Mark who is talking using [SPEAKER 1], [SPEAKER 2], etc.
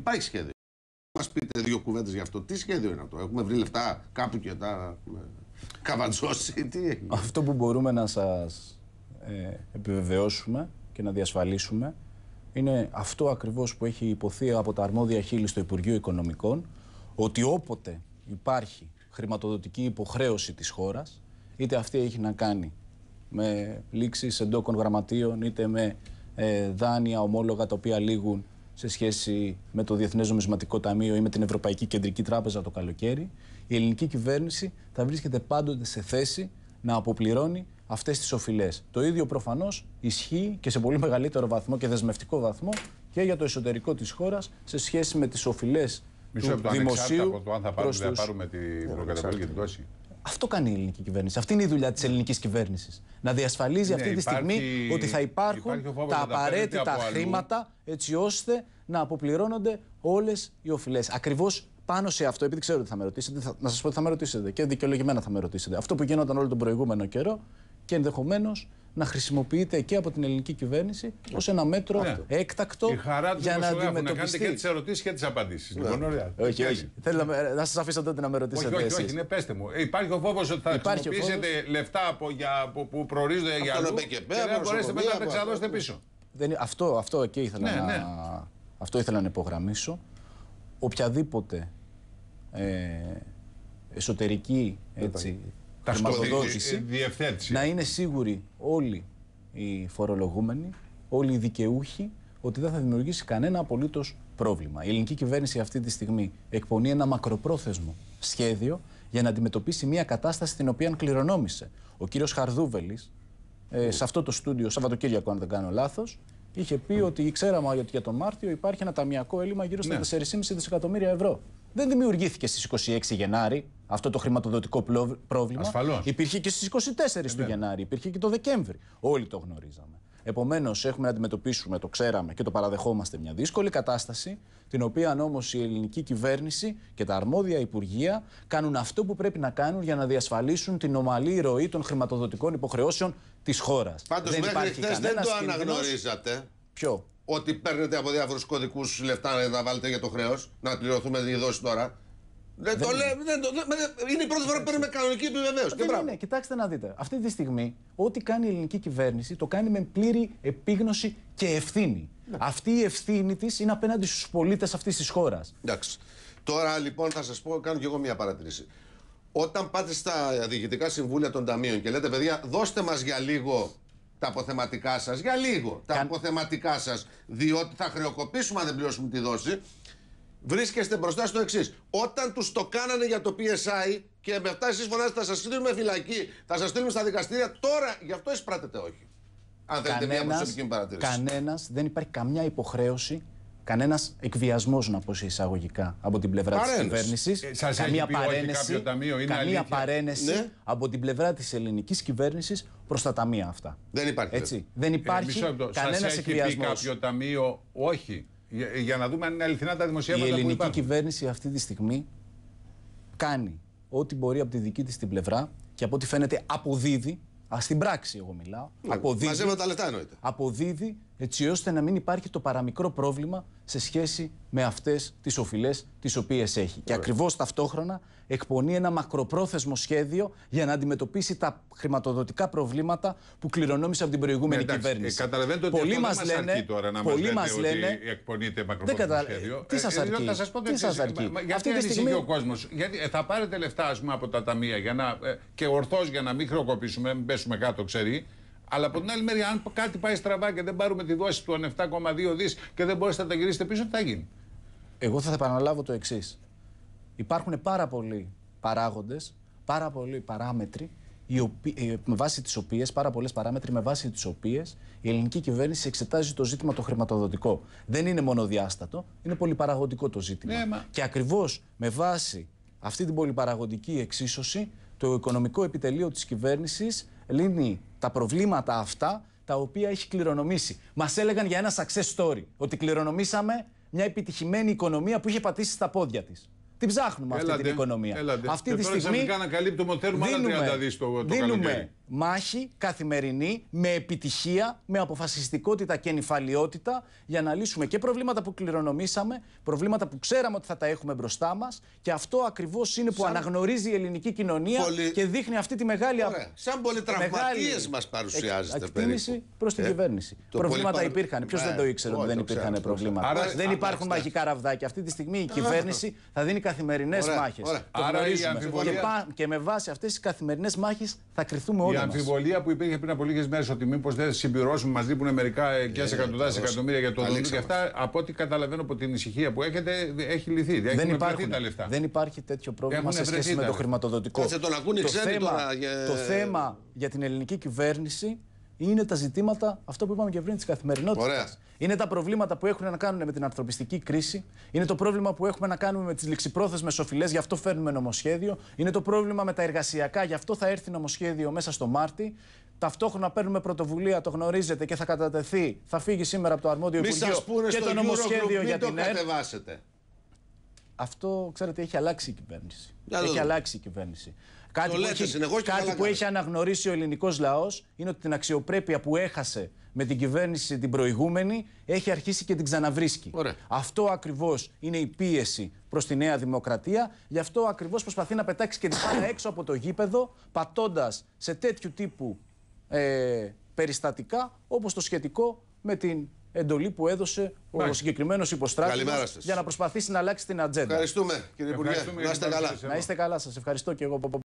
[SPEAKER 1] Υπάρχει σχέδιο. Μας πείτε δύο κουβέντες γι' αυτό. Τι σχέδιο είναι αυτό. Έχουμε βρει λεφτά κάπου και τα έχουμε καβατζώσει. Αυτό που μπορούμε να σας ε, επιβεβαιώσουμε και να διασφαλίσουμε είναι αυτό ακριβώς που έχει υποθεί από τα αρμόδια χείλη στο Υπουργείο Οικονομικών ότι όποτε υπάρχει χρηματοδοτική υποχρέωση της χώρας, είτε αυτή έχει να κάνει με λήξεις εντόκων γραμματείων, είτε με ε, δάνεια ομόλογα τα οποία λήγουν σε σχέση με το Διεθνές Νομισματικό Ταμείο ή με την Ευρωπαϊκή Κεντρική Τράπεζα το καλοκαίρι, η ελληνική κυβέρνηση θα βρίσκεται πάντοτε σε θέση να αποπληρώνει αυτές τις οφειλές. Το ίδιο προφανώς ισχύει και σε πολύ μεγαλύτερο βαθμό και δεσμευτικό βαθμό και για το εσωτερικό της χώρας σε σχέση με τις οφειλές του δημοσίου. Μισό αν θα πάρουμε, τους... την ναι, προκαταβολή και την αυτό κάνει η ελληνική κυβέρνηση. Αυτή είναι η δουλειά της ελληνικής κυβέρνησης. Να διασφαλίζει ναι, αυτή τη στιγμή ότι θα υπάρχουν τα απαραίτητα χρήματα έτσι ώστε να αποπληρώνονται όλες οι οφειλές. Ακριβώς πάνω σε αυτό, επειδή ξέρω ότι θα με ρωτήσετε, να σας πω ότι θα με ρωτήσετε και δικαιολογημένα θα με ρωτήσετε. Αυτό που γινόταν όλο τον προηγούμενο καιρό και ενδεχομένως να χρησιμοποιείται και από την ελληνική κυβέρνηση ως ένα μέτρο ναι. έκτακτο Η χαρά για να αντιμετωπιστεί. Να κάνετε και τις ερωτήσεις και τις απαντήσεις. Ναι. Λοιπόν, ωραία. Όχι, όχι. Θέλω να, να σας αφήσω τότε να με ρωτήσετε. Όχι, όχι, εσείς. όχι ναι, πέστε μου. Ε, υπάρχει ο φόβος ότι θα χρησιμοποιήσετε λεφτά από, για, που, που προορίζονται για άλλο. και, και δεν μπορέσετε μετά να τα ξαναδώσετε πίσω. αυτό, αυτό και ήθελα, ναι, να, ναι. αυτό ήθελα να υπογραμμίσω. Οποιαδήποτε ε, εσωτερική έτσι, ε, χρηματοδότηση να είναι σίγουρη όλοι οι φορολογούμενοι, όλοι οι δικαιούχοι, ότι δεν θα δημιουργήσει κανένα απολύτως πρόβλημα. Η ελληνική κυβέρνηση αυτή τη στιγμή εκπονεί ένα μακροπρόθεσμο σχέδιο για να αντιμετωπίσει μια κατάσταση την οποία κληρονόμησε. Ο κύριος Χαρδούβελης, ε, σε αυτό το στούντιο, Σαββατοκύριακο, αν δεν κάνω λάθος, είχε πει ότι ξέραμε ότι για τον Μάρτιο υπάρχει ένα ταμιακό έλλειμμα γύρω στα 4,5 ναι. δισεκατομμύρια ευρώ. Δεν δημιουργήθηκε στις 26 Γενάρη, αυτό το χρηματοδοτικό πρόβλημα. Ασφαλώς. Υπήρχε και στις 24 του ε, Γενάρη, υπήρχε και το Δεκέμβρη. Όλοι το γνωρίζαμε. Επομένως, έχουμε να αντιμετωπίσουμε, το ξέραμε και το παραδεχόμαστε, μια δύσκολη κατάσταση, την οποία όμως η ελληνική κυβέρνηση και τα αρμόδια υπουργεία κάνουν αυτό που πρέπει να κάνουν για να διασφαλίσουν την ομαλή ροή των χρηματοδοτικών υποχρεώσεων της χώρας. Πάντως, μέχρι χθες δεν το αναγνωρίζατε. Ποιο? Ότι παίρνετε από διάφορους κωδικούς λεφτά να τα βάλετε για το χρέος, να πληρωθούμε τη δόση τώρα. Δεν, το Δεν, δεν, είναι η πρώτη φορά που παίρνουμε κανονική επιβεβαίωση. Ναι, ναι, Κοιτάξτε να δείτε. Αυτή τη στιγμή, ό,τι κάνει η ελληνική κυβέρνηση το κάνει με πλήρη επίγνωση και ευθύνη. Ναι. Αυτή η ευθύνη της είναι απέναντι στους πολίτες αυτής της χώρας. Εντάξει. Τώρα λοιπόν θα σας πω, κάνω κι εγώ μια παρατήρηση. Όταν πάτε στα διοικητικά συμβούλια των ταμείων και λέτε, παιδιά, δώστε μας για λίγο τα αποθεματικά σας, για λίγο τα αποθεματικά σας, διότι θα χρεοκοπήσουμε αν δεν πληρώσουμε τη δόση βρίσκεστε μπροστά στο εξής. Όταν τους το κάνανε για το PSI και μετά εσείς φωνάζετε θα σας στείλουμε φυλακή, θα σας στείλουμε στα δικαστήρια, τώρα γι' αυτό εισπράτετε όχι. Αν θέλετε μια προσωπική μου παρατήρηση. Κανένας, δεν υπάρχει καμιά υποχρέωση κανένας εκβιασμός, να πω σε εισαγωγικά, από την πλευρά της κυβέρνησης. Ε, καμία παρένεση, ταμείο, είναι καμία παρένεση ναι. από την πλευρά της ελληνικής κυβέρνησης προς τα ταμεία αυτά.
[SPEAKER 2] Δεν υπάρχει. Έτσι. Δεν ε, υπάρχει ε, κανένα εκβιασμό. έχει κάποιο
[SPEAKER 1] ταμείο, όχι. Για, να δούμε αν είναι αληθινά τα δημοσιεύματα. Η ελληνική κυβέρνηση αυτή τη στιγμή κάνει ό,τι μπορεί από τη δική της την πλευρά και από ό,τι φαίνεται αποδίδει. Ας στην πράξη, εγώ μιλάω. Ναι, αποδίδει, τα λεφτά εννοείται. Αποδίδει έτσι ώστε να μην υπάρχει το παραμικρό πρόβλημα σε σχέση με αυτές τις οφειλές τις οποίες έχει. Και ακριβώς ταυτόχρονα εκπονεί ένα μακροπρόθεσμο σχέδιο για να αντιμετωπίσει τα χρηματοδοτικά προβλήματα που κληρονόμησε από την προηγούμενη ε, κυβέρνηση. Ε, καταλαβαίνετε ότι πολλοί μα λένε. Τώρα, να πολλοί μα λένε. Ότι εκπονείται μακροπρόθεσμο κατα... σχέδιο. Τι σας ε, ε, αρκεί. σας πω τι σας αρκεί. Μα, Αυτή τη στιγμή... ο κόσμος. Γιατί θα πάρετε λεφτά πούμε, από τα ταμεία για να, και ορθώς για να μην χρεοκοπήσουμε, μην πέσουμε κάτω, ξέρει. Αλλά από την άλλη μέρη, αν κάτι πάει στραβά και δεν πάρουμε τη δόση του 7,2 δις και δεν μπορέσετε να τα γυρίσετε πίσω, τι θα γίνει. Εγώ θα επαναλάβω το εξής. Υπάρχουν πάρα πολλοί παράγοντες, πάρα πολλοί ε, παράμετροι, με βάση τις οποίες, πάρα πολλές παράμετροι με βάση τις οποίες η ελληνική κυβέρνηση εξετάζει το ζήτημα το χρηματοδοτικό. Δεν είναι μονοδιάστατο, είναι πολυπαραγωγικό το ζήτημα. Ναι, και ακριβώς με βάση αυτή την πολυπαραγωγική εξίσωση, το οικονομικό επιτελείο της κυβέρνησης λύνει τα προβλήματα αυτά τα οποία έχει κληρονομήσει. Μας έλεγαν για ένα success story. Ότι κληρονομήσαμε μια επιτυχημένη οικονομία που είχε πατήσει στα πόδια της. Την ψάχνουμε αυτή την οικονομία. Αυτή και τη τώρα στιγμή. Ξαφνικά ανακαλύπτουμε ότι θέλουμε άλλα 30 δις το, δίνουμε μάχη καθημερινή, με επιτυχία, με αποφασιστικότητα και νυφαλιότητα για να λύσουμε και προβλήματα που κληρονομήσαμε, προβλήματα που ξέραμε ότι θα τα έχουμε μπροστά μας. Και αυτό ακριβώς είναι που αναγνωρίζει η ελληνική κοινωνία και δείχνει αυτή τη μεγάλη. Ωραία. Σαν πολυτραυματίε μας παρουσιάζεται. Εκτίμηση προς την ε, κυβέρνηση. Προβλήματα υπήρχαν. Ποιος δεν το ε, ήξερε ότι δεν υπήρχαν προβλήματα. δεν υπάρχουν μαγικά ραβδάκια. Αυτή τη στιγμή η κυβέρνηση θα δίνει καθημερινές μάχε. Και με βάση αυτές τις καθημερινές μάχες θα κρυθούμε όλοι αμφιβολία που υπήρχε πριν από λίγες μέρες ότι μήπως δεν συμπληρώσουμε, μας λείπουν μερικά και ε, εκατοντάδε εκατομμύρια για το δούλιο και αυτά. Από ό,τι καταλαβαίνω από την ησυχία που έχετε, έχει λυθεί. Δεν υπάρχουν τα λεφτά. Δεν υπάρχει τέτοιο πρόβλημα σε σχέση με το χρηματοδοτικό. Ε, το θέμα για την ελληνική κυβέρνηση είναι τα ζητήματα, αυτό που είπαμε και πριν, της καθημερινότητας. Είναι τα προβλήματα που έχουν να κάνουν με την ανθρωπιστική κρίση. Είναι το πρόβλημα που έχουμε να κάνουμε με τις ληξιπρόθεσμες οφειλές, γι' αυτό φέρνουμε νομοσχέδιο. Είναι το πρόβλημα με τα εργασιακά, γι' αυτό θα έρθει νομοσχέδιο μέσα στο Μάρτι. Ταυτόχρονα παίρνουμε πρωτοβουλία, το γνωρίζετε και θα κατατεθεί. Θα φύγει σήμερα από το αρμόδιο Μη Υπουργείο πούνε και το νομοσχέδιο για την Αυτό, ξέρετε, έχει αλλάξει η κυβέρνηση. Έχει αλλάξει η κυβέρνηση. Κάτι, που, έχει, κάτι που έχει αναγνωρίσει ο ελληνικός λαός είναι ότι την αξιοπρέπεια που έχασε με την κυβέρνηση την προηγούμενη έχει αρχίσει και την ξαναβρίσκει. Αυτό ακριβώς είναι η πίεση προς τη Νέα Δημοκρατία. Γι' αυτό ακριβώς προσπαθεί να πετάξει και την πάρα έξω από το γήπεδο, πατώντας σε τέτοιου τύπου ε, περιστατικά όπως το σχετικό με την εντολή που έδωσε ο συγκεκριμένο υποστράτη για να προσπαθήσει να αλλάξει την ατζέντα. Ευχαριστούμε κύριε Υπουργέ. Να είστε καλά. Να είστε καλά, σας ευχαριστώ και εγώ.